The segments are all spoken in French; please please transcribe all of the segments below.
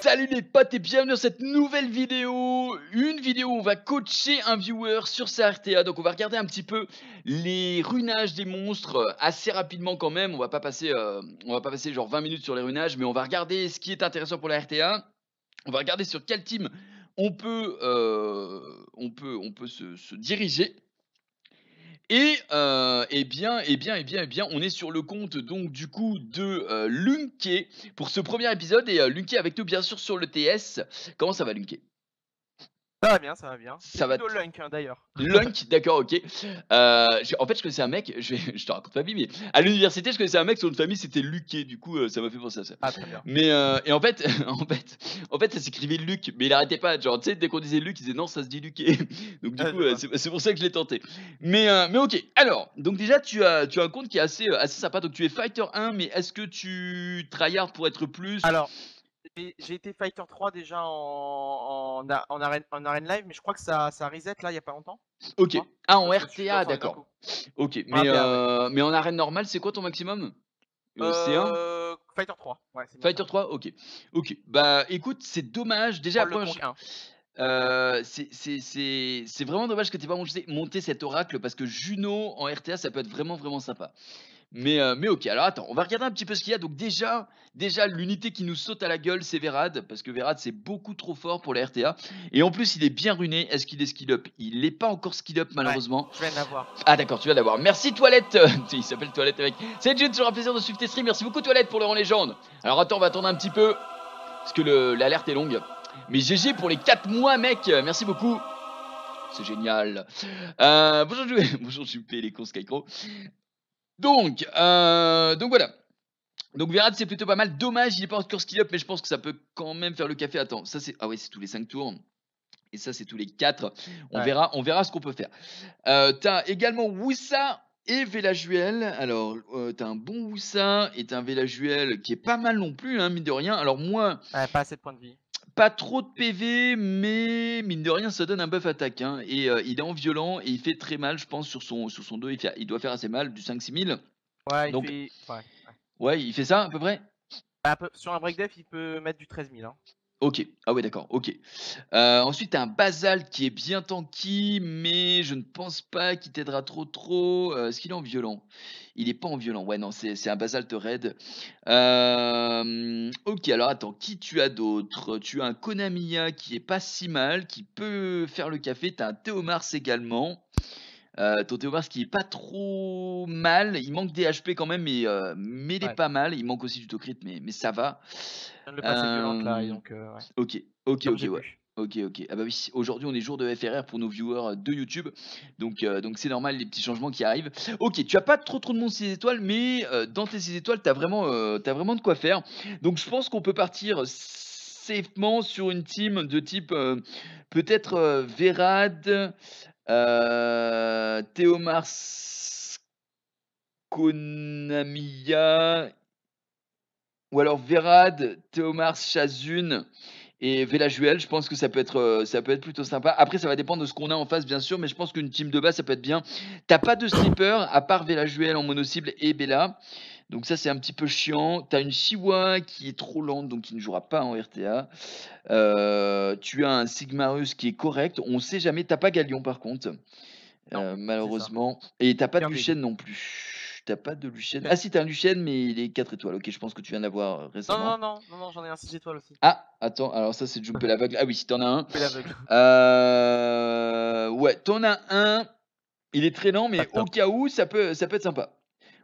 Salut les potes et bienvenue dans cette nouvelle vidéo Une vidéo où on va coacher un viewer sur sa RTA Donc on va regarder un petit peu les runages des monstres euh, assez rapidement quand même On va pas passer, euh, on va pas passer genre 20 minutes sur les runages Mais on va regarder ce qui est intéressant pour la RTA On va regarder sur quel team on peut, euh, on peut, on peut se diriger et euh, eh bien, eh bien, eh bien, eh bien, on est sur le compte donc du coup de euh, Lunke pour ce premier épisode et euh, Lunke avec nous bien sûr sur le TS. Comment ça va Lunke ça va bien, ça va bien. Ça va. Lunk hein, d'ailleurs. Lunk, d'accord, ok. Euh, en fait, je connaissais un mec, je, te raconte ma vie, mais à l'université, je connaissais un mec, son une de famille c'était Luquet, du coup, euh, ça m'a fait penser à ça. Ah, très bien. Mais euh, et en fait, en fait, en fait, ça s'écrivait Luc, mais il arrêtait pas. Genre, tu sais, dès qu'on disait Luc, il disait non, ça se dit Luquet. Donc, du ah, coup, c'est pour ça que je l'ai tenté. Mais, mais ok, alors, donc déjà, tu as, tu as un compte qui est assez, assez sympa. Donc, tu es Fighter 1, mais est-ce que tu tryhard pour être plus Alors, j'ai été Fighter 3 déjà en, en, en, arène, en live, mais je crois que ça, ça reset là il n'y a pas longtemps. Ok. Ah, en RTA, d'accord. Ok, mais, euh, mais en arène normale, c'est quoi ton maximum euh, euh, Fighter 3. Fighter 3, ok. Ok, bah écoute, c'est dommage. Déjà, c'est vraiment dommage que tu n'aies pas monté, monté cet oracle parce que Juno en RTA, ça peut être vraiment, vraiment sympa. Euh, mais, ok, alors attends, on va regarder un petit peu ce qu'il y a. Donc déjà, déjà l'unité qui nous saute à la gueule, c'est Verad, parce que Verad, c'est beaucoup trop fort pour la RTA. Et en plus, il est bien runé. Est-ce qu'il est skill up Il n'est pas encore skill up, malheureusement. je viens d'avoir. Ah d'accord, tu vas l'avoir. Merci Toilette. il s'appelle Toilette mec C'est June, toujours un plaisir de suivre tes streams. Merci beaucoup Toilette pour le rang légende. Alors attends, on va attendre un petit peu, parce que l'alerte est longue. Mais GG pour les 4 mois, mec. Merci beaucoup. C'est génial. Euh, bonjour, Juppé, les cons Skycro. Donc, euh, donc voilà. Donc Verratti c'est plutôt pas mal. Dommage, il n'est pas encore skill up, mais je pense que ça peut quand même faire le café. Attends, ça c'est ah ouais, c'est tous les 5 tours. Et ça c'est tous les 4. On verra, on verra ce qu'on peut faire. Euh, t'as également Woussa et Vélajuel. Alors euh, t'as un bon Woussa et t'as un Vélajuel qui est pas mal non plus, hein, mine de rien. Alors moi, pas assez de points de vie pas trop de PV, mais mine de rien, ça donne un buff attaque. Hein. Et euh, il est en violent et il fait très mal, je pense, sur son, sur son dos. Il, doit faire assez mal, du 5-6 Ouais, il fait... ouais, il fait ça à peu près bah, Sur un break def, il peut mettre du 13000. 000. Ok, ah ouais d'accord, ok. Euh, ensuite, t'as un basalte qui est bien tanky, mais je ne pense pas qu'il t'aidera trop trop. Euh, est-ce qu'il est en violent Il est pas en violent, ouais non, c'est un basalte raid. Euh, ok, alors attends, qui tu as d'autre Tu as un Konamiya qui est pas si mal, qui peut faire le café, t'as un Théomars également. Euh, ton Théo qui est pas trop mal. Il manque des HP quand même, mais, euh, mais il est pas mal. Il manque aussi du Tocrit, mais, mais ça va. Euh, ok, ok, ok, ouais. Ok, ok. Ah bah oui, aujourd'hui on est jour de FRR pour nos viewers de YouTube, donc donc c'est normal les petits changements qui arrivent. Ok, tu as pas trop trop de monde 6 étoiles, mais dans tes 6 étoiles, t'as vraiment, as vraiment de quoi faire. Donc je pense qu'on peut partir safement sur une team de type peut-être Verad, euh, Konamiya, ou alors Verad, Théo Chazun et et Velajuel, je pense que ça peut être euh, ça peut être plutôt sympa. Après ça va dépendre de ce qu'on a en face bien sûr, mais je pense qu'une team de base ça peut être bien. T'as pas de sniper, à part Velajuel en mono cible et Bella. Donc ça, c'est un petit peu chiant. Tu as une Siwa qui est trop lente, donc qui ne jouera pas en RTA. Euh, tu as un Sigmarus qui est correct. On ne sait jamais. T'as pas Galion, par contre. Euh, malheureusement. Et t'as pas de Lucienne non plus. T'as pas de Lucien. Ah si, t'as un Lucien mais il est 4 étoiles. Ok, je pense que tu viens d'avoir euh, récemment. Non, non, non, j'en ai un 6 étoiles aussi. Ah, attends, alors ça c'est Jumper l'aveugle. Ah oui, si t'en as un. Ouais, t'en as un. Il est très lent, mais au cas où, ça peut, ça peut être sympa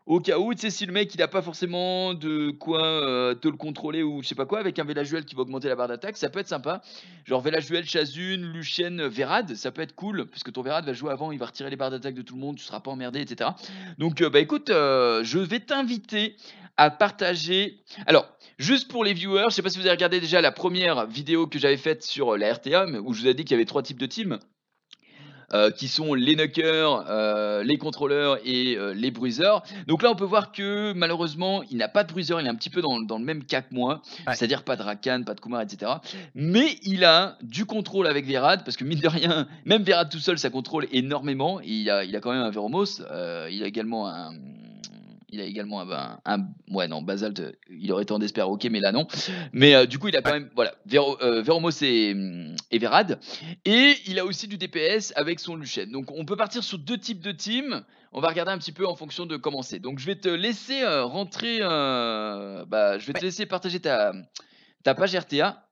au cas où, tu sais, si le mec il n'a pas forcément de quoi euh, te le contrôler ou je sais pas quoi, avec un Vélajuel qui va augmenter la barre d'attaque, ça peut être sympa. Genre Vélajuel, Chazune, Lucien Verad, ça peut être cool, puisque ton Verad va jouer avant, il va retirer les barres d'attaque de tout le monde, tu seras pas emmerdé, etc. Donc, euh, bah écoute, euh, je vais t'inviter à partager. Alors, juste pour les viewers, je sais pas si vous avez regardé déjà la première vidéo que j'avais faite sur la RTA, où je vous ai dit qu'il y avait trois types de teams. Euh, qui sont les knockers, euh, les contrôleurs et euh, les bruiseurs. Donc là, on peut voir que malheureusement, il n'a pas de bruiseur, il est un petit peu dans, le même cas que moi, c'est-à-dire pas de Rakan, pas de Kumar, etc. Mais il a du contrôle avec Verad, parce que mine de rien, même Verad tout seul, ça contrôle énormément. il, a, il a quand même un Veromos, il a également un il a également un, ouais non Basalt il aurait tendance d'espérer ok mais là non mais euh, du coup il a quand même voilà véromos euh, et, Verad et il a aussi du DPS avec son Lucien donc on peut partir sur deux types de teams on va regarder un petit peu en fonction de comment c'est donc je vais te laisser euh, rentrer bah, je vais te laisser partager ta ta page RTA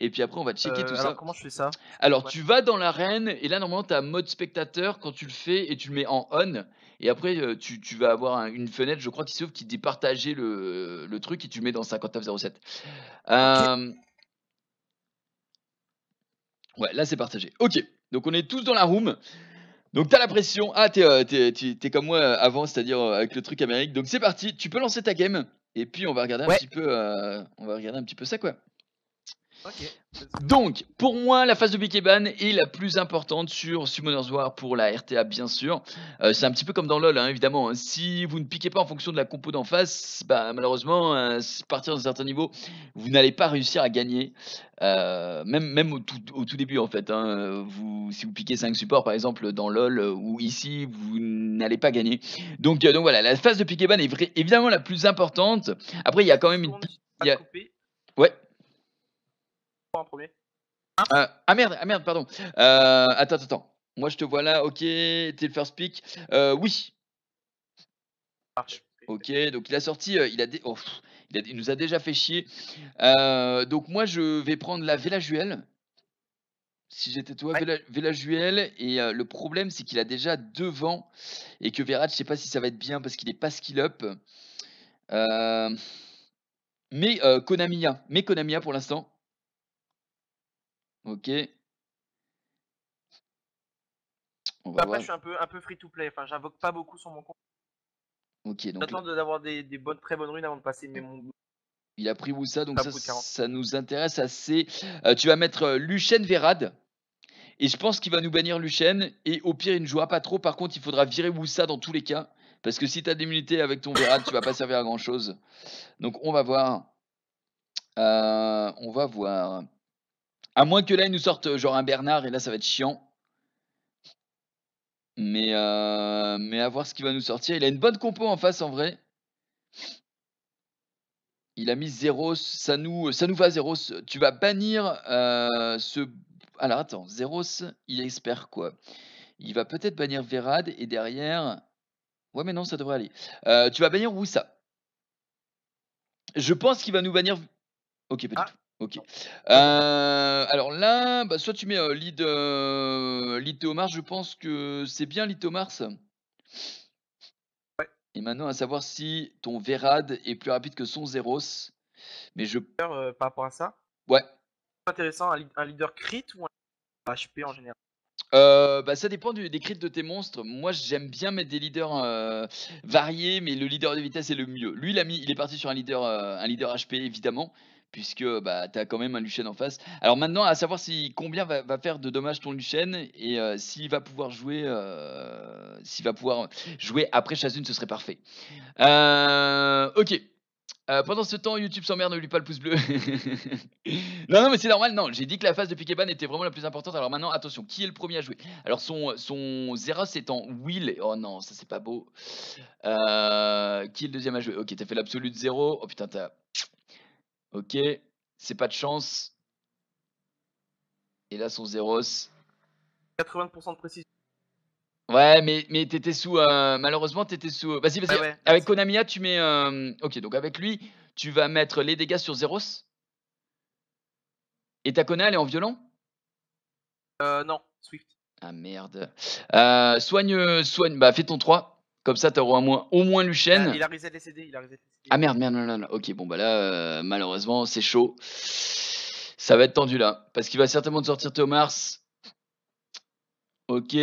et puis après, on va checker tout euh, alors ça. Comment je fais ça Alors, tu vas dans l'arène et là, normalement, tu as mode spectateur quand tu le fais et tu le mets en on. Et après, euh, tu, vas avoir une fenêtre, je crois, qui s'ouvre qui dit partager le, truc et tu le mets dans 5907. Euh, ouais, là, c'est partagé. Ok, donc on est tous dans la room. Donc t'as la pression, ah t'es comme moi avant, c'est-à-dire avec le truc américain Donc c'est parti, tu peux lancer ta game et puis on va regarder un petit peu, on va regarder un petit peu ça quoi. Donc, pour moi, la phase de ban est la plus importante sur Summoner's War pour la RTA, bien sûr. Euh, c'est un petit peu comme dans LoL, hein, évidemment. Hein. Si vous ne piquez pas en fonction de la compo d'en face, bah, malheureusement, euh, à partir d'un certain niveau, vous n'allez pas réussir à gagner. Euh, même même au, tout, début, en fait. Hein. vous, si vous piquez 5 supports, par exemple, dans LoL ou ici, vous n'allez pas gagner. Donc, donc voilà, la phase de ban est évidemment la plus importante. Après, il y a quand même une... Ouais. Ah, ah merde, ah merde, pardon. Euh, attends, attends. Moi, je te vois là. Ok, t'es le first pick. Euh, oui. Ok, donc il a sorti. Euh, oh, il, a il, nous a déjà fait chier. donc moi, je vais prendre la Velajuel Si j'étais toi, ouais. Et le problème, c'est qu'il a déjà devant vents. Et que Verrat, je sais pas si ça va être bien parce qu'il est pas skill up. mais Konamiya. Mais Konamiya pour l'instant. Ok. va Après, je suis un peu, un peu free to play. Enfin, j'invoque pas beaucoup sur mon compte. Ok, donc. J'attends d'avoir des, des bonnes, très bonnes runes avant de passer. il a pris Woussa, donc ça, nous intéresse assez. Euh, tu vas mettre Luchenne Lucien Vérad. Et je pense qu'il va nous bannir Lucien. Et au pire, il ne jouera pas trop. Par contre, il faudra virer Woussa dans tous les cas. Parce que si tu as des avec ton Vérad, tu vas pas servir à grand chose. Donc on va voir. Euh, on va voir. À moins que là, il nous sorte genre un Bernard, et là, ça va être chiant. Mais, euh, mais à voir ce qu'il va nous sortir. Il a une bonne compo en face, en vrai. Il a mis Zeros, ça nous, euh, ça nous va Zeros. Tu vas bannir euh, ce... Alors attends, Zeros, il espère quoi Il va peut-être bannir Verad et derrière... Ouais mais non, ça devrait aller. tu vas bannir ça Je pense qu'il va nous bannir... Ok, peut-être. Ok. Euh, alors là, bah, soit tu mets lead, je pense que c'est bien lead Théomars. Ouais. Et maintenant, à savoir si ton Vérad est plus rapide que son Zeros. Mais je. Euh, par rapport à ça Ouais. Intéressant, un, leader crit ou un leader HP en général euh, bah, ça dépend des crits de tes monstres. Moi, j'aime bien mettre des leaders variés, mais le leader de vitesse est le mieux. Lui, il, mis, il est parti sur un leader, un leader HP, évidemment puisque bah, tu as quand même un Lucien en face. Alors maintenant, à savoir si combien va, faire de dommages ton Lucien et euh, s'il va pouvoir jouer, euh, s'il va pouvoir jouer après Chazune, ce serait parfait. Euh, ok. pendant ce temps, YouTube sans merde, ne lui pas le pouce bleu. non, non, mais c'est normal. Non, j'ai dit que la phase de Pikéban était vraiment la plus importante. Alors maintenant, attention, qui est le premier à jouer Alors son, son Zeros est en Will. Oh non, ça c'est pas beau. qui est le deuxième à jouer Ok, t'as fait l'absolu de zéro. Oh putain, t'as Ok, c'est pas de chance. Et là, son Zeros. 80% de précision. Ouais, mais, mais t'étais sous. malheureusement malheureusement, t'étais sous. Vas-y, vas-y. avec Konamiya, tu mets. Euh, ok, donc avec lui, tu vas mettre les dégâts sur Zeros. Et ta Kona, elle est en violent Euh, non, Swift. Ah merde. Euh, soigne, euh, soigne. Bah, fais ton 3. Comme ça, t'auras au moins, au moins Luchen. Ah, il a, reset les CD. Il Ah merde, merde, merde. merde. Ok, bon, bah là, euh, malheureusement, c'est chaud. Ça va être tendu là. Parce qu'il va certainement te sortir Thomas. Ok.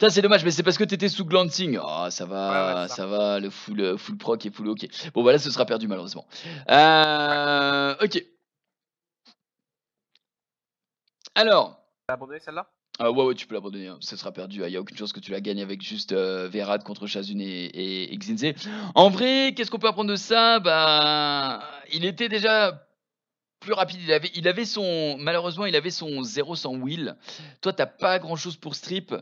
Ça, c'est dommage, mais c'est parce que t'étais sous glancing. Oh, ça va, ça. va, le full, euh, full proc et full ok. Bon, bah là, ce sera perdu malheureusement. Euh, ok. Alors. T'as abandonné celle-là ah ouais, ouais, tu peux l'abandonner, ça hein. sera perdu. Il hein. y n'y a aucune chance que tu la gagnes avec juste euh, contre Chazune et, et, En vrai, qu'est-ce qu'on peut apprendre de ça bah, Il était déjà plus rapide. Il avait, il avait son, malheureusement, il avait son 0 sans wheel. Toi, tu t'as pas grand-chose pour strip.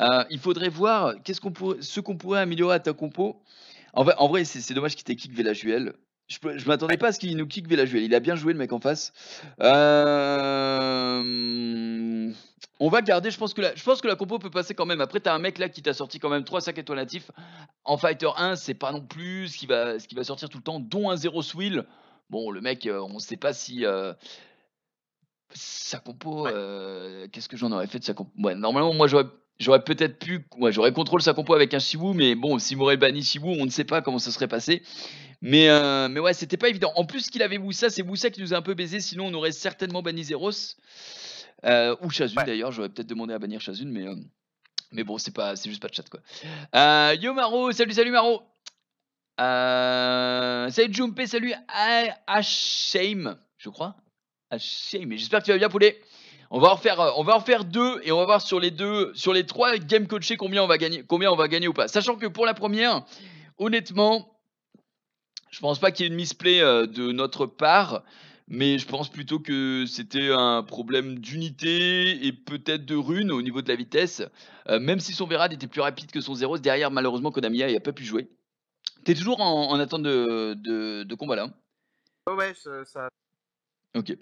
Euh, il faudrait voir qu'est-ce qu'on ce qu'on pourrait améliorer à ta compo. En vrai, en vrai c'est dommage qu'il t'ait kick Juelle. Je, je m'attendais pas à ce qu'il nous kick Vellajuel. Il a bien joué le mec en face. Euh, on va garder. Je pense, que la, je pense que la compo peut passer quand même. Après, tu as un mec là qui t'a sorti quand même 3 sacs étoiles natifs. En Fighter 1, c'est pas non plus ce qui, va, ce qui va sortir tout le temps, dont un 0 swill. Bon, le mec, euh, on sait pas si. Euh, sa compo, qu'est-ce que j'en aurais fait de sa compo ouais, Normalement, moi, j'aurais J'aurais peut-être pu, moi, j'aurais contrôlé sa compo avec un Shibu, mais bon, s'il m'aurait banni Shibu, on ne sait pas comment ça serait passé. Mais, euh, mais ouais, c'était pas évident. En plus, qu'il avait Boussa, c'est Boussa qui nous a un peu baisé, sinon on aurait certainement banni Zeros. Euh, ou Shazun, d'ailleurs, j'aurais peut-être demandé à bannir Shazun, mais, euh, mais bon, c'est pas, c'est juste pas de chat quoi. yo Maro, salut, salut Maro. salut Jumpé, salut shame, je crois. Ashame, j'espère que tu vas bien poulet. On va en faire, euh, on va deux et on va voir sur les deux, sur les trois game coachés combien on va gagner, combien on va gagner ou pas. Sachant que pour la première, honnêtement, je pense pas qu'il y ait une misplay euh, de notre part, mais je pense plutôt que c'était un problème d'unité et peut-être de rune au niveau de la vitesse. Euh, même si son verrad était plus rapide que son Zeros, derrière malheureusement Konamiya n'a pas pu jouer. es toujours en, attente de, combat là hein Ouais, ça. Ok.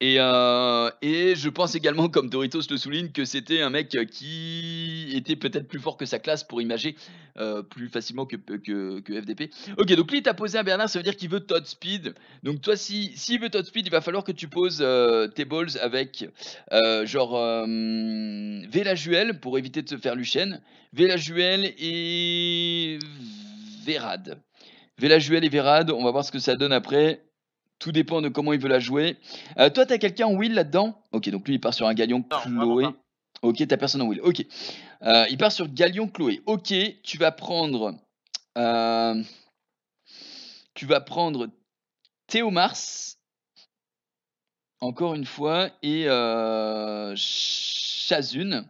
Et, euh, et, je pense également, comme Doritos le souligne, que c'était un mec euh, qui était peut-être plus fort que sa classe pour imager euh, plus facilement que, que, FDP. Ok, donc lui, il t'a posé un Bernard, ça veut dire qu'il veut Todd Speed. Donc toi, s'il si, si veut Todd Speed, il va falloir que tu poses tes balls avec genre Vélajuel pour éviter de se faire Vela Vélajuel et Vérad. Vélajuel et Vérad, on va voir ce que ça donne après. Tout dépend de comment il veut la jouer. Euh, toi, t'as quelqu'un en will là-dedans Ok, donc lui, il part sur un Galion Chloé. Ok, t'as personne en will. Ok. Euh, il part sur Galion Chloé. Ok, tu vas prendre. Euh, tu vas prendre Théo Encore une fois. Et Chazune.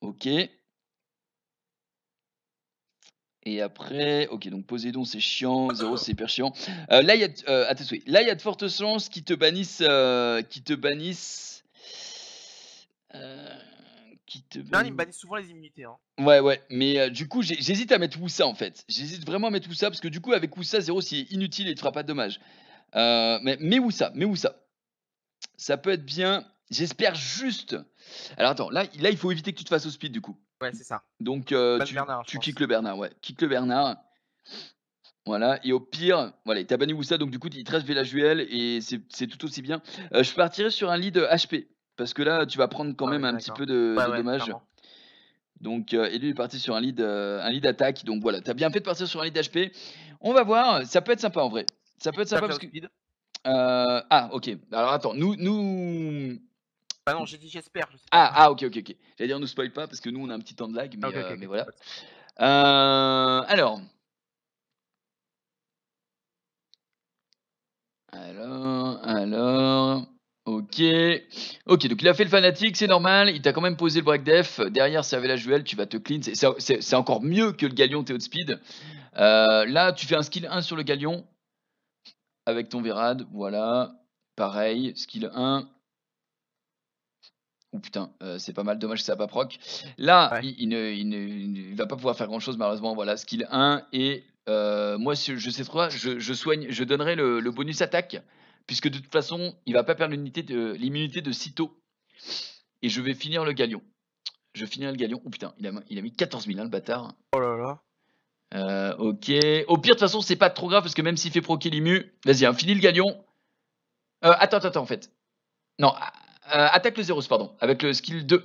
Ok. Et après, ok, donc donc, c'est chiant, Zéro c'est hyper chiant. Euh, là, il euh, y a, là, il y a de fortes chances qu'ils te bannissent, euh, qu'ils te bannissent. Euh, qui te Non, ils me bannissent souvent les immunités. Hein. Ouais, ouais, mais du coup, j'hésite à mettre Woussa en fait. J'hésite vraiment à mettre Woussa parce que du coup, avec Woussa, Zéro c'est inutile et il te fera pas de dommage. mais mais Woussa, mais Woussa. Ça peut être bien. J'espère juste. Alors attends, là, là, il faut éviter que tu te fasses au speed du coup. Ouais, c'est ça. Donc euh, tu, tu kicks le Bernard, ouais. kicks le Bernard. Voilà, et au pire, voilà, t'a banni ça donc du coup, il te reste et c'est tout aussi bien. Euh, je partirai sur un lead HP, parce que là, tu vas prendre quand ah même un petit peu de, dommage. dommages. Donc, et lui, il est parti sur un lead, euh, un lead attaque. Donc voilà, t'as bien fait de partir sur un lead HP. On va voir, ça peut être sympa en vrai. Ça peut être sympa parce que. ah, ok. Alors attends, nous, nous, ah non, j'ai dit j'espère. ah, ah, ok, ok, ok. J'allais dire, on ne spoil pas parce que nous, on a un petit temps de lag, mais, ah, euh, voilà. Euh, alors. Alors, alors. Ok. Ok, donc il a fait le fanatique, c'est normal. Il t'a quand même posé le break def. Derrière, avait la juelle tu vas te clean. C'est encore mieux que le Galion, t'es speed. Euh, là, tu fais un skill 1 sur le Galion. Avec ton Vérad, voilà. Pareil, skill 1. Oh putain, euh, c'est pas mal, dommage que ça n'a pas proc. Là, il, ne, va pas pouvoir faire grand chose malheureusement. Voilà, skill 1 et euh, moi je sais trop, je, soigne, je donnerai le, bonus attaque puisque de toute façon il va pas perdre l'immunité de, l'immunité sitôt et je vais finir le galion. Je finis le galion. Oh putain, il a, mis 14 000 hein, le bâtard. Oh là là. Euh, ok. Au pire, de toute façon, c'est pas trop grave parce que même s'il fait proquer l'immu, vas-y, hein, finis le galion. Attends, attends, attends, en fait. Non, euh, attaque le Zerus, pardon, avec le skill 2.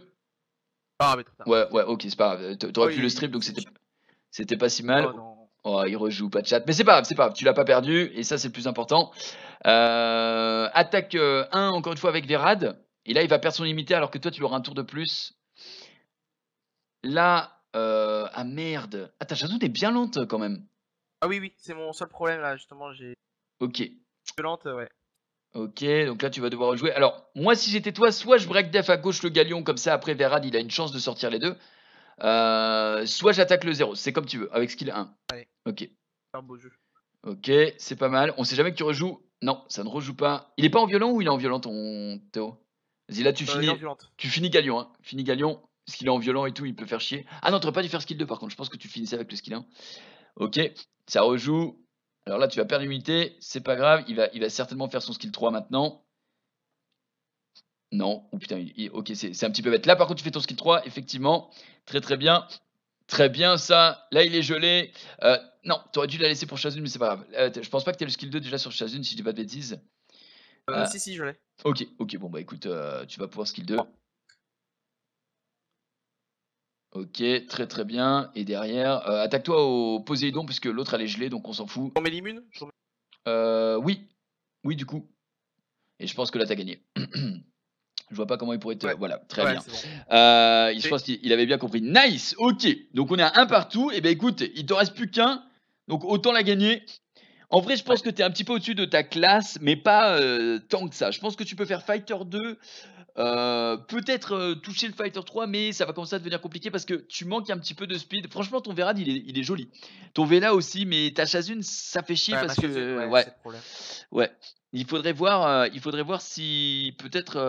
Ah, ouais, ouais, ok, c'est pas grave. T'aurais pu le strip, donc c'était, c'était pas si mal. Oh, oh, il rejoue, pas de chat. Mais c'est pas grave, c'est pas grave, tu l'as pas perdu, et ça c'est le plus important. Euh, attaque 1, euh, encore une fois, avec Verad. Et là, il va perdre son limité alors que toi, tu auras un tour de plus. Là, euh, ah merde. Ah, ta t'es est bien lente quand même. Ah oui, oui, c'est mon seul problème là, justement. J'ai. Ok. Lente, ouais. Ok, donc là tu vas devoir rejouer. Alors, moi si j'étais toi, soit je break def à gauche le galion, comme ça après Verad il a une chance de sortir les deux. Euh, soit j'attaque le 0, c'est comme tu veux, avec skill 1. Allez. Ok. Un beau jeu. Ok, c'est pas mal. On sait jamais que tu rejoues. Non, ça ne rejoue pas. Il est pas en violent ou il est en violent ton Théo Vas-y là tu euh, finis. Tu finis Galion, hein. Finis Galion, parce qu'il est en violent et tout, il peut faire chier. Ah non, t'aurais pas dû faire skill 2 par contre, je pense que tu finissais avec le skill 1. Ok, ça rejoue. Alors là, tu vas perdre l'unité, c'est pas grave, il va, il va certainement faire son skill 3 maintenant. Non, oh putain, ok, c'est un petit peu bête. Là, par contre, tu fais ton skill 3, effectivement, très très bien. Très bien, ça. Là, il est gelé. Euh, non, tu aurais dû la laisser pour Shazun, mais c'est pas grave. Euh, je pense pas que tu le skill 2 déjà sur Shazun, si je dis pas de bêtises. Euh, si, si, je l'ai. Ok, ok, bon, bah écoute, tu vas pouvoir skill 2. Ok, très très bien. Et derrière, euh, attaque-toi au Poséidon puisque l'autre allait est donc on s'en fout. On mets l'immune euh, Oui, oui du coup. Et je pense que là t'as gagné. je vois pas comment il pourrait te. Voilà, très bien. Euh, il Euh, je pense qu'il avait bien compris. Nice, ok. Donc on est à un partout. Et eh ben écoute, il t'en reste plus qu'un. Donc autant la gagner. En vrai, je pense que t'es un petit peu au-dessus de ta classe, mais pas euh, tant que ça. Je pense que tu peux faire Fighter 2, euh, peut-être euh, toucher le Fighter 3, mais ça va commencer à devenir compliqué parce que tu manques un petit peu de speed. Franchement, ton Verad il est, joli. Ton Vela aussi, mais ta Chazune, ça fait chier parce que. ouais, ouais. Il faudrait voir, euh, il faudrait voir si peut-être.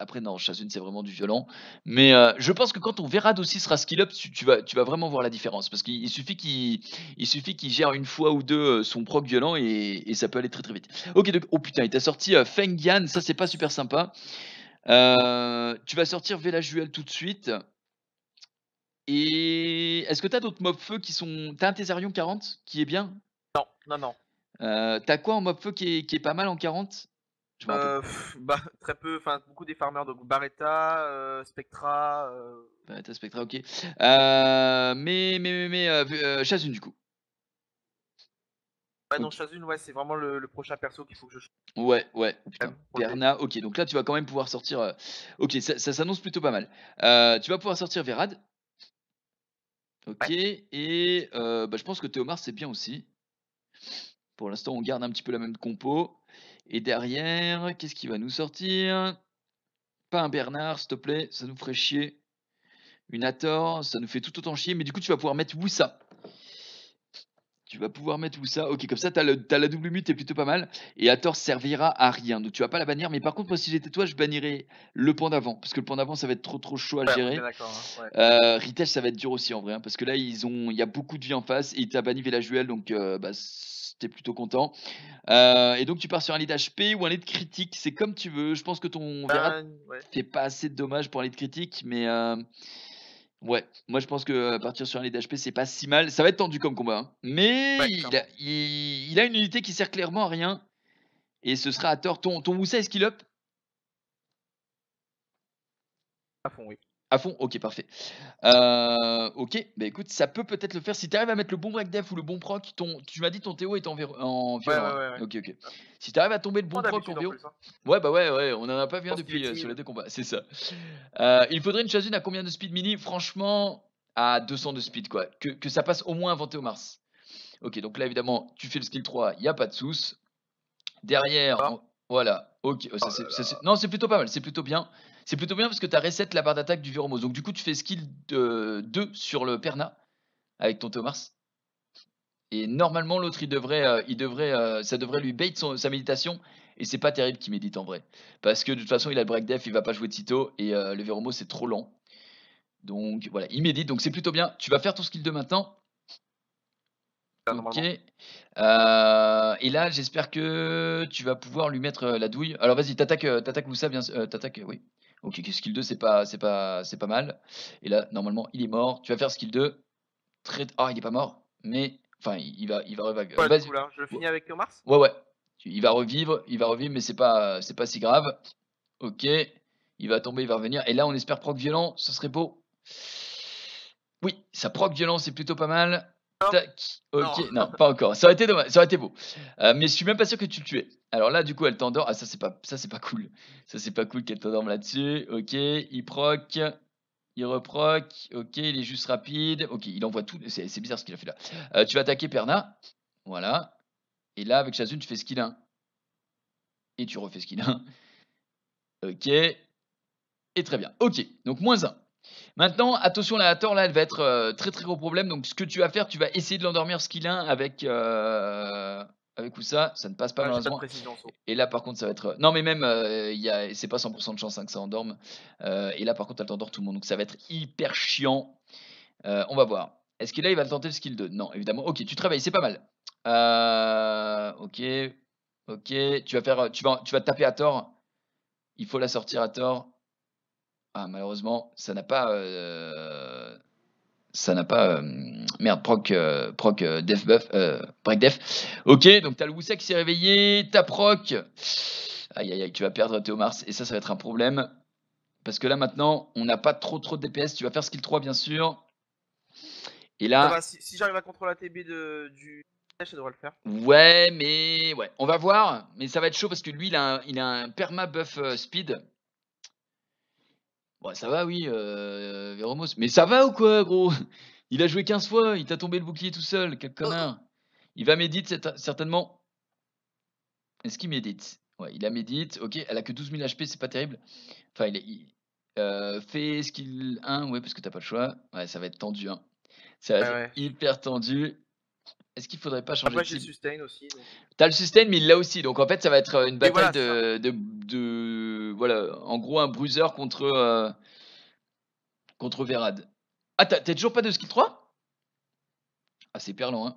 après, non, Chazune, c'est vraiment du violent. Mais je pense que quand ton Verad aussi sera skill up, tu, vas, tu vas vraiment voir la différence parce qu'il suffit qu'il suffit qu'il gère une fois ou deux son proc violent et, ça peut aller très très vite. Ok, donc, oh putain, il t'a sorti Yan ça c'est pas super sympa. Euh, tu vas sortir juelle tout de suite. Et est-ce que t'as d'autres mobs feux qui sont. T'as un Tesarion 40 qui est bien Non, non, non. Euh, t'as quoi en mobs feu qui est, pas mal en 40 euh, bah, Très peu, enfin beaucoup des farmers, donc Barretta, Spectra. Barretta, Spectra, ok. mais mais, mais, mais une du coup. Ouais, non, ouais, c'est vraiment le, prochain perso qu'il faut que je Ouais, ouais. Bernard, ok, donc là, tu vas quand même pouvoir sortir. Euh, ok, ça, s'annonce plutôt pas mal. Euh, tu vas pouvoir sortir Verad. Ok, et euh, bah, je pense que Théomar, c'est bien aussi. Pour l'instant, on garde un petit peu la même compo. Et derrière, qu'est-ce qui va nous sortir Pas un Bernard, s'il te plaît, ça nous ferait chier. Une Ator, ça nous fait tout autant chier. Mais du coup, tu vas pouvoir mettre ça tu vas pouvoir mettre tout ça. Ok, comme ça, t'as, la double mute, t'es plutôt pas mal. Et à tort servira à rien. Donc tu vas pas la bannir. Mais par contre, moi, si j'étais toi, je bannirais le pan d'avant. Parce que le pan d'avant, ça va être trop trop chaud à gérer. Hein, euh, ça va être dur aussi en vrai. Hein. parce que là, ils ont, il y a beaucoup de vie en face. Et t'as banni Velajuel, Donc euh, bah, t'es plutôt content. Euh, et donc tu pars sur un lead HP ou un lead critique, c'est comme tu veux. Je pense que ton ben, Vera fait pas assez de dommages pour un lead critique, mais Ouais, moi je pense que euh, partir sur un lead HP, c'est pas si mal. Ça va être tendu comme combat, hein. mais il, a, une unité qui sert clairement à rien. Et ce sera à tort. Ton, ton Moussa est-ce qu'il up À fond, oui. À fond Ok, parfait. Euh, ok, bah écoute, ça peut peut-être le faire. Si tu arrives à mettre le bon break def ou le bon proc, ton, tu m'as dit ton Théo est en, en ok, ok. Si tu arrives à tomber le bon proc en hein. Ouais, bah ouais, ouais, on en a pas vu un depuis euh, sur les deux combats, c'est ça. Euh, il faudrait une une à combien de speed mini Franchement, à 200 de speed, quoi. Que, que ça passe au moins avant au Mars. Ok, donc là, évidemment, tu fais le skill 3, il n'y a pas de sous. Derrière, voilà. Ok, oh, ça, oh non, c'est plutôt pas mal, c'est plutôt bien. C'est plutôt bien parce que tu as reset la barre d'attaque du Véromos. Donc du coup, tu fais skill 2 euh, sur le Perna avec ton Thomas. Et normalement, l'autre, il devrait, euh, devrait, euh, ça devrait lui bait sa méditation. Et c'est pas terrible qu'il médite en vrai. Parce que de toute façon, il a le break def, il va pas jouer de sitôt. Et le Véromos, c'est trop lent. Donc voilà, il médite. Donc c'est plutôt bien. Tu vas faire ton skill de maintenant. Ok. et là, j'espère que tu vas pouvoir lui mettre la douille. Alors vas-y, t'attaques, t'attaques Moussa, bien, t'attaques, oui. Ok, ce skill 2, c'est pas, pas, pas mal. Et là, normalement, il est mort. Tu vas faire skill 2. Très... Ah, il est pas mort, mais enfin, il va, il va revivre. Ouais, je finis avec Mars. Ouais, ouais. Il va revivre, il va revivre, mais c'est pas, pas si grave. Ok. Il va tomber, il va revenir. Et là, on espère proc violent. Ce serait beau. Oui, sa proc violent, c'est plutôt pas mal. Tac. Ok, non. pas encore. Ça aurait été ça aurait été beau. Euh, mais je suis même pas sûr que tu le tuais. Alors là, du coup, elle t'endort. Ah, ça, c'est pas, ça, c'est pas cool. Ça, c'est pas cool qu'elle t'endorme là-dessus. Ok, il proc. Il reproque Ok, il est juste rapide. Ok, il envoie tout. C'est, bizarre ce qu'il a fait là. Euh, tu vas attaquer Perna. Voilà. Et là, avec Chazune, tu fais ce qu'il a. Et tu refais ce qu'il a. Ok. Et très bien. Ok, donc moins 1. Maintenant, attention, la tort, là, elle va être euh, très très gros problème. Donc, ce que tu vas faire, tu vas essayer de l'endormir ce avec. Euh, avec ou ça, ça ne passe pas ah, et là, par contre, ça va être. Euh, non, mais même, euh, c'est pas 100% de chance hein, que ça endorme. et là, par contre, elle t'endort tout le monde. Donc, ça va être hyper chiant. on va voir. Est-ce qu'il là, il va tenter le skill 2 Non, évidemment. Ok, tu travailles, c'est pas mal. ok. Ok. Tu vas faire. Tu vas, tu vas taper à tort. Il faut la sortir à tort. Ah, malheureusement, ça n'a pas. Euh, ça n'a pas. Euh, merde, proc, euh, proc def buff. break def. Ok, donc t'as le qui s'est réveillé, t'as proc. Aïe aïe aïe, tu vas perdre Théo Mars et ça, ça va être un problème. Parce que là maintenant, on n'a pas trop trop de DPS. Tu vas faire skill 3, bien sûr. Et là. Ah bah, si, j'arrive à contrôler la TB du. le faire. Ouais, mais. Ouais, on va voir. Mais ça va être chaud parce que lui, il a il a un perma buff speed. Bon, ça va, oui, euh, Véromos. Mais ça va ou quoi, gros Il a joué 15 fois, il t'a tombé le bouclier tout seul, quel oh, oh. connard. Il va médite certainement. Est-ce qu'il médite Ouais, il a médite. Ok, elle a que 12 000 HP, c'est pas terrible. Enfin, il, euh, fait ce qu'il. 1, hein, ouais, parce que t'as pas le choix. Ouais, ça va être tendu. Hein. Ça va être hyper tendu. Est-ce qu'il faudrait pas changer de j'ai sustain aussi. Euh. T'as le sustain, mais il l'a aussi. Donc en fait, ça va être euh, une bataille de, Voilà, en gros, un bruiser contre. Euh, contre Verad. Ah, t'as toujours pas de skill 3 Ah, c'est perlant, hein.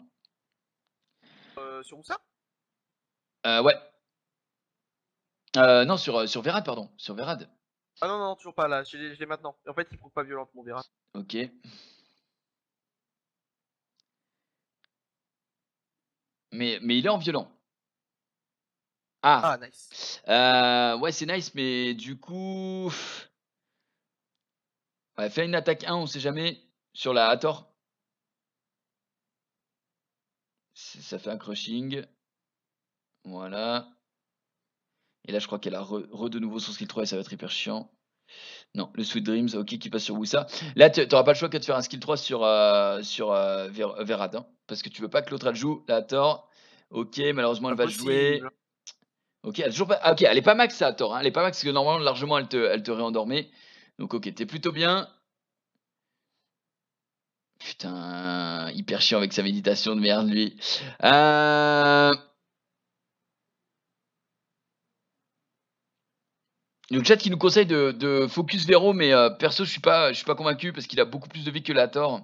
Euh, sur ça ouais. non, sur, sur Verad, pardon. Sur Verad. Ah non, non, toujours pas là. Je l'ai maintenant. En fait, il ne pas violente, mon Verad. Ok. Mais, il est en violent. Ah, ah nice. Euh, ouais, c'est nice, mais du coup. Ouais, fait une attaque 1, on sait jamais, sur la Hathor. Ça fait un crushing. Voilà. Et là, je crois qu'elle a re, re, de nouveau son skill 3 et ça va être hyper chiant. Non, le Sweet Dreams, ok, qui passe sur Woussa. Là, tu n'auras pas le choix que de faire un skill 3 sur, euh, sur euh, euh, hein, parce que tu veux pas que l'autre elle joue. Là, tort. Ok, malheureusement, elle va jouer. Ok, elle, toujours pas... Ah, elle est pas max ça, tort. Hein. Elle est pas max parce que normalement, largement, elle te, elle te réendormait. Donc, ok, t'es plutôt bien. Putain, hyper chiant avec sa méditation de merde, lui. Euh. le chat qui nous conseille de, focus Vero, mais euh, perso, je suis pas, je suis pas convaincu parce qu'il a beaucoup plus de vie que la Thor.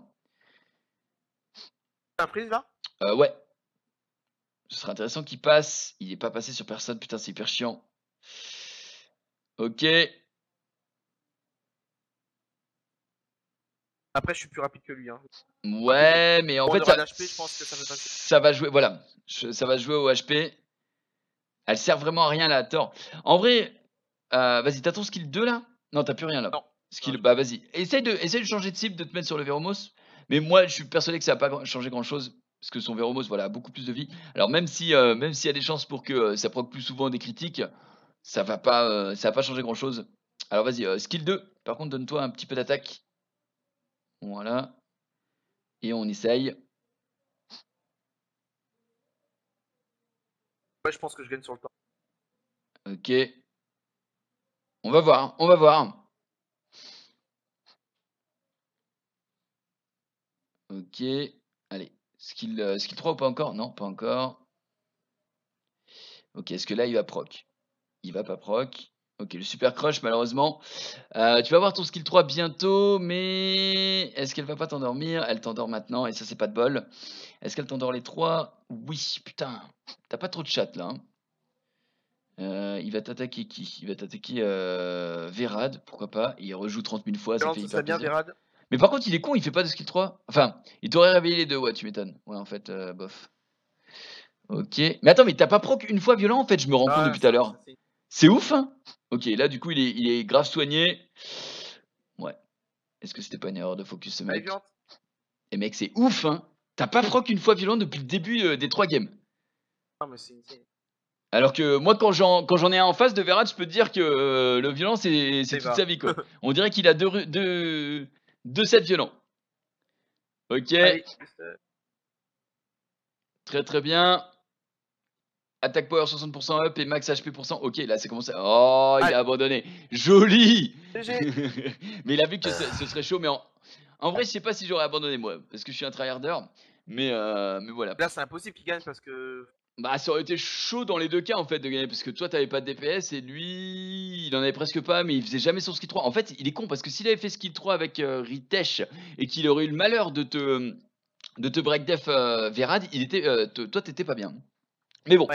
T'as prise là euh, Ouais. Ce serait intéressant qu'il passe. Il n'est pas passé sur personne. Putain, c'est hyper chiant. Ok. Après, je suis plus rapide que lui. Hein. Ouais, mais en fait, ça, va jouer. Voilà, ça va jouer au HP. Elle sert vraiment à rien la En vrai, euh, vas-y, t'as ton skill 2 là Non, t'as plus rien là. Non. bah vas-y. Essaye de, essaye de changer de cible, de te mettre sur le Veromos. Mais moi, je suis persuadé que ça va pas changé grand chose. Parce que son Veromos, voilà, a beaucoup plus de vie. Alors, même si, euh, même s'il y a des chances pour que euh, ça proc plus souvent des critiques, ça va pas, ça va pas changer grand chose. Alors, vas-y, skill 2. Par contre, donne-toi un petit peu d'attaque. Voilà. Et on essaye. Ouais, je pense que je gagne sur le temps. Ok. On va voir, on va voir. Ok, allez. Skill, ce euh, 3 ou pas encore Non, pas encore. Ok, est-ce que là il va proc Il va pas proc. Ok, le super crush malheureusement. Euh, tu vas voir ton skill 3 bientôt, mais est-ce qu'elle va pas t'endormir Elle t'endort maintenant et ça c'est pas de bol. Est-ce qu'elle t'endort les 3 Oui, putain. T'as pas trop de chat là. Hein. Euh, il va t'attaquer qui Il va t'attaquer euh, pourquoi pas. il rejoue 30 000 fois. Mais par contre, il est con, il fait pas de skill 3. Enfin, il t'aurait réveillé les deux, ouais, tu m'étonnes. Ouais, en fait, euh, bof. Ok. Mais attends, mais t'as pas proc une fois violent, en fait, je me rends ah, compte depuis tout à l'heure. C'est ouf, hein? Ok, là, du coup, il est, grave soigné. Ouais. Est-ce que c'était pas une erreur de focus, ce mec Et eh, mec, c'est ouf, hein T'as pas proc une fois violent depuis le début euh, des trois games. Non, mais c'est alors que moi, quand j'en, ai un en face de Verratti, je peux te dire que euh, le violent, c'est, toute sa vie. Quoi. On dirait qu'il a deux, deux, deux sets violents. Ok. Très très bien. Attaque power 60% up et max HP Ok, là c'est commencé. Oh, il a abandonné. Joli Mais il a vu que ce, serait chaud. Mais en, vrai, je sais pas si j'aurais abandonné moi, parce que je suis un tryharder. Mais, euh, mais voilà. Là, c'est impossible qu'il gagne parce que bah, ça aurait été chaud dans les deux cas en fait de gagner parce que toi t'avais pas de DPS et lui il en avait presque pas mais il faisait jamais son skill 3. En fait, il est con parce que s'il avait fait skill 3 avec euh, Ritesh et qu'il aurait eu le malheur de te de te break def euh, Verad, il était euh, toi t'étais pas bien. Mais bon,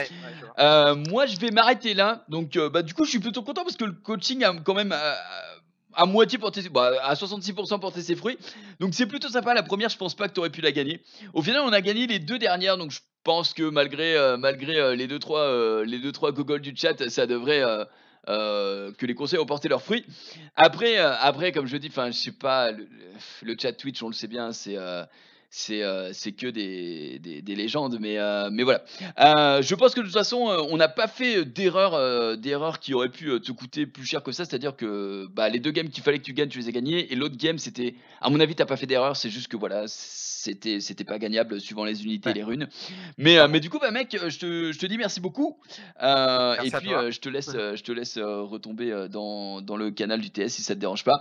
moi je vais m'arrêter là. Donc bah du coup, je suis plutôt content parce que le coaching a quand même à moitié porter, bah, à 66% porter ses fruits. Donc c'est plutôt sympa. La première, je pense pas que tu aurais pu la gagner. Au final, on a gagné les deux dernières. Donc je pense que malgré, euh, malgré euh, les deux trois, euh, les deux trois gogoles du chat, ça devrait que les conseils ont porté leurs fruits. Après, après, comme je dis, enfin, je sais pas, le, chat Twitch, on le sait bien, c'est euh, c'est que des, légendes, mais, euh, mais voilà. Euh, je pense que de toute façon, on n'a pas fait d'erreur d'erreur qui aurait pu te coûter plus cher que ça, c'est-à-dire que bah, les deux games qu'il fallait que tu gagnes, tu les as gagnés, et l'autre game, c'était, à mon avis, t'as pas fait d'erreur, c'est juste que voilà, c'était pas gagnable suivant les unités et les runes. Mais, mais du coup, bah, mec, je te, je te dis merci beaucoup, et puis je te laisse, je te laisse retomber dans, dans, le canal du TS si ça te dérange pas.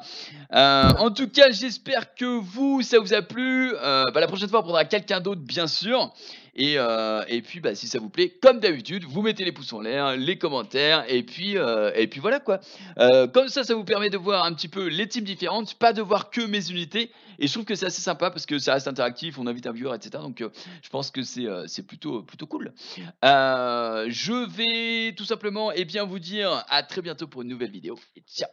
en tout cas, j'espère que vous, ça vous a plu. Bah, la prochaine fois, on prendra quelqu'un d'autre, bien sûr. Et, euh, puis, bah, si ça vous plaît, comme d'habitude, vous mettez les pouces en l'air, les commentaires, et puis, euh, et puis voilà quoi. Euh, comme ça, ça vous permet de voir un petit peu les teams différentes, pas de voir que mes unités. Et je trouve que c'est assez sympa parce que ça reste interactif, on invite un viewer, etc. Donc, je pense que c'est plutôt, plutôt cool. je vais tout simplement eh bien, vous dire à très bientôt pour une nouvelle vidéo. Et ciao